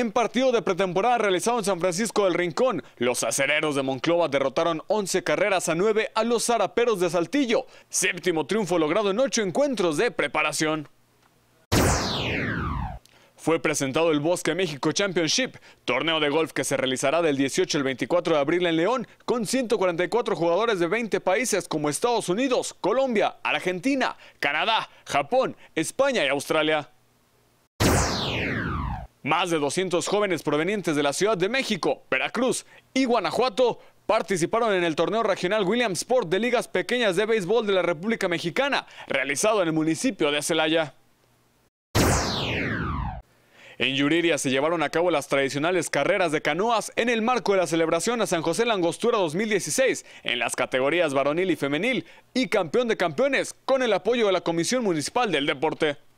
En partido de pretemporada realizado en San Francisco del Rincón, los acereros de Monclova derrotaron 11 carreras a 9 a los zaraperos de Saltillo. Séptimo triunfo logrado en 8 encuentros de preparación. Fue presentado el Bosque México Championship, torneo de golf que se realizará del 18 al 24 de abril en León, con 144 jugadores de 20 países como Estados Unidos, Colombia, Argentina, Canadá, Japón, España y Australia. Más de 200 jóvenes provenientes de la Ciudad de México, Veracruz y Guanajuato participaron en el torneo regional Williamsport de ligas pequeñas de béisbol de la República Mexicana, realizado en el municipio de Celaya. En Yuriria se llevaron a cabo las tradicionales carreras de canoas en el marco de la celebración a San José Langostura 2016 en las categorías varonil y femenil y campeón de campeones con el apoyo de la Comisión Municipal del Deporte.